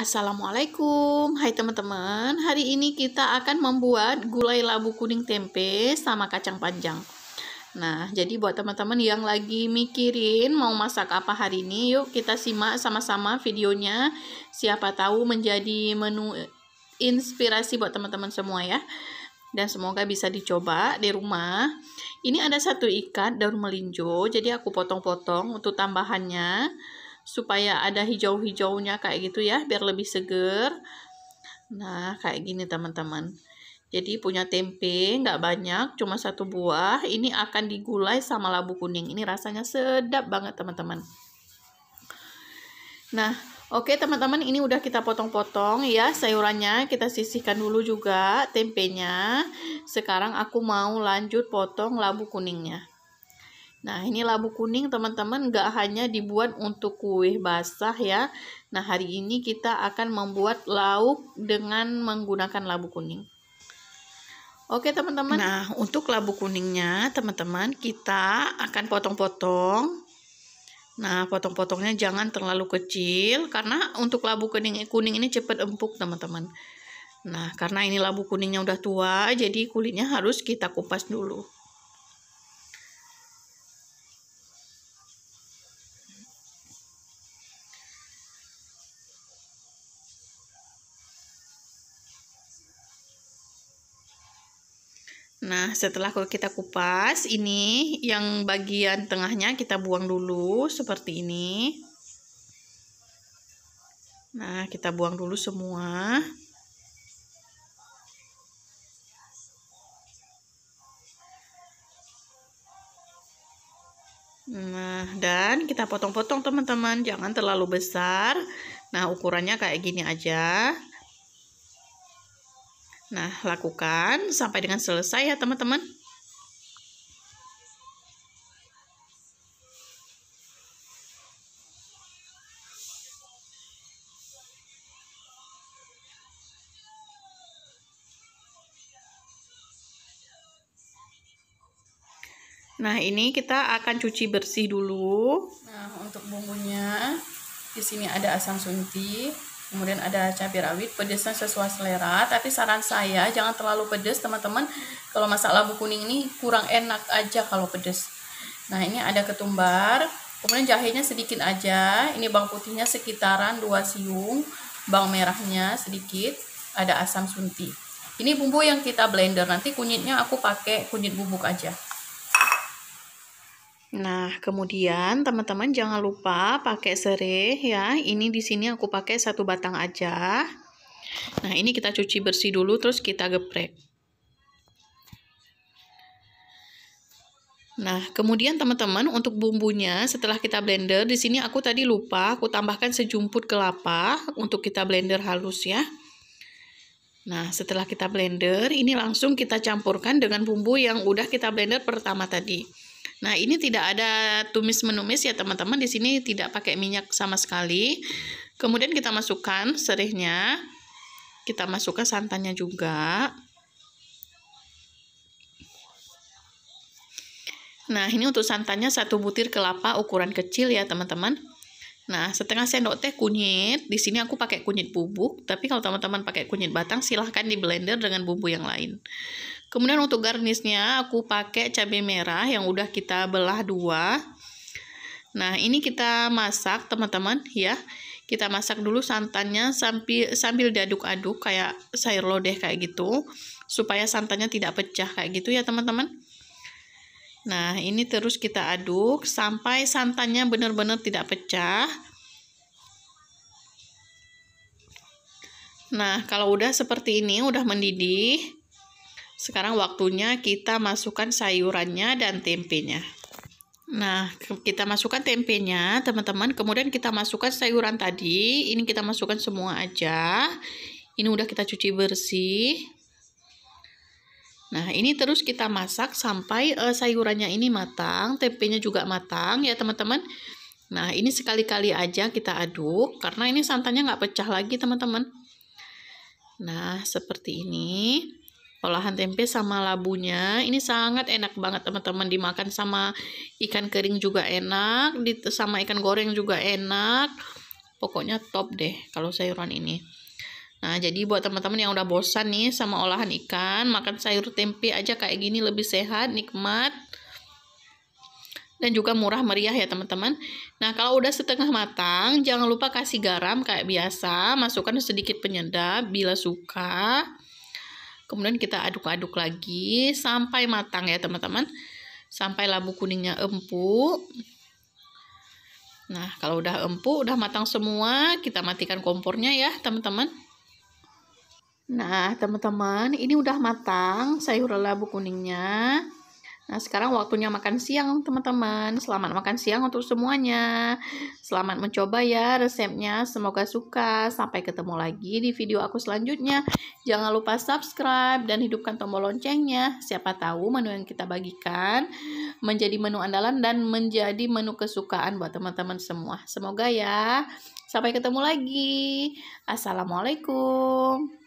Assalamualaikum, hai teman-teman Hari ini kita akan membuat gulai labu kuning tempe sama kacang panjang Nah, jadi buat teman-teman yang lagi mikirin mau masak apa hari ini Yuk kita simak sama-sama videonya Siapa tahu menjadi menu eh, inspirasi buat teman-teman semua ya dan semoga bisa dicoba di rumah. Ini ada satu ikat daun melinjo, jadi aku potong-potong untuk tambahannya supaya ada hijau-hijaunya kayak gitu ya biar lebih seger nah kayak gini teman-teman jadi punya tempe nggak banyak cuma satu buah ini akan digulai sama labu kuning ini rasanya sedap banget teman-teman nah Oke teman-teman ini udah kita potong-potong ya sayurannya kita sisihkan dulu juga tempenya sekarang aku mau lanjut potong labu kuningnya Nah, ini labu kuning teman-teman gak hanya dibuat untuk kue basah ya. Nah, hari ini kita akan membuat lauk dengan menggunakan labu kuning. Oke teman-teman. Nah, untuk labu kuningnya teman-teman kita akan potong-potong. Nah, potong-potongnya jangan terlalu kecil karena untuk labu kuning kuning ini cepat empuk teman-teman. Nah, karena ini labu kuningnya udah tua, jadi kulitnya harus kita kupas dulu. Nah, setelah kita kupas, ini yang bagian tengahnya kita buang dulu seperti ini. Nah, kita buang dulu semua. Nah, dan kita potong-potong teman-teman, jangan terlalu besar. Nah, ukurannya kayak gini aja. Nah, lakukan sampai dengan selesai ya teman-teman. Nah, ini kita akan cuci bersih dulu. Nah, untuk bumbunya di sini ada asam sunti, kemudian ada cabai rawit pedesnya sesuai selera tapi saran saya jangan terlalu pedes teman-teman kalau masak labu kuning ini kurang enak aja kalau pedes nah ini ada ketumbar kemudian jahenya sedikit aja ini bawang putihnya sekitaran 2 siung bawang merahnya sedikit ada asam sunti ini bumbu yang kita blender nanti kunyitnya aku pakai kunyit bubuk aja Nah, kemudian teman-teman jangan lupa pakai serai ya. Ini di sini aku pakai satu batang aja. Nah, ini kita cuci bersih dulu terus kita geprek. Nah, kemudian teman-teman untuk bumbunya setelah kita blender, di sini aku tadi lupa aku tambahkan sejumput kelapa untuk kita blender halus ya. Nah, setelah kita blender, ini langsung kita campurkan dengan bumbu yang udah kita blender pertama tadi. Nah, ini tidak ada tumis menumis ya teman-teman. Di sini tidak pakai minyak sama sekali. Kemudian kita masukkan serihnya. Kita masukkan santannya juga. Nah, ini untuk santannya satu butir kelapa ukuran kecil ya, teman-teman. Nah, setengah sendok teh kunyit. Di sini aku pakai kunyit bubuk, tapi kalau teman-teman pakai kunyit batang silahkan di blender dengan bumbu yang lain. Kemudian untuk garnisnya aku pakai cabai merah yang udah kita belah dua. Nah, ini kita masak teman-teman ya. Kita masak dulu santannya sambil sambil diaduk-aduk kayak sayur lodeh kayak gitu supaya santannya tidak pecah kayak gitu ya teman-teman. Nah, ini terus kita aduk sampai santannya benar-benar tidak pecah. Nah, kalau udah seperti ini, udah mendidih, sekarang waktunya kita masukkan sayurannya dan tempenya. Nah, kita masukkan tempenya, teman-teman. Kemudian kita masukkan sayuran tadi. Ini kita masukkan semua aja. Ini udah kita cuci bersih. Nah, ini terus kita masak sampai uh, sayurannya ini matang, tempenya juga matang ya, teman-teman. Nah, ini sekali-kali aja kita aduk karena ini santannya nggak pecah lagi, teman-teman. Nah, seperti ini olahan tempe sama labunya ini sangat enak banget teman-teman dimakan sama ikan kering juga enak sama ikan goreng juga enak pokoknya top deh kalau sayuran ini nah jadi buat teman-teman yang udah bosan nih sama olahan ikan makan sayur tempe aja kayak gini lebih sehat nikmat dan juga murah meriah ya teman-teman. Nah kalau udah setengah matang, jangan lupa kasih garam kayak biasa, masukkan sedikit penyedap bila suka kemudian kita aduk-aduk lagi sampai matang ya teman-teman sampai labu kuningnya empuk nah kalau udah empuk udah matang semua kita matikan kompornya ya teman-teman nah teman-teman ini udah matang sayur labu kuningnya Nah, sekarang waktunya makan siang, teman-teman. Selamat makan siang untuk semuanya. Selamat mencoba ya resepnya. Semoga suka. Sampai ketemu lagi di video aku selanjutnya. Jangan lupa subscribe dan hidupkan tombol loncengnya. Siapa tahu menu yang kita bagikan menjadi menu andalan dan menjadi menu kesukaan buat teman-teman semua. Semoga ya. Sampai ketemu lagi. Assalamualaikum.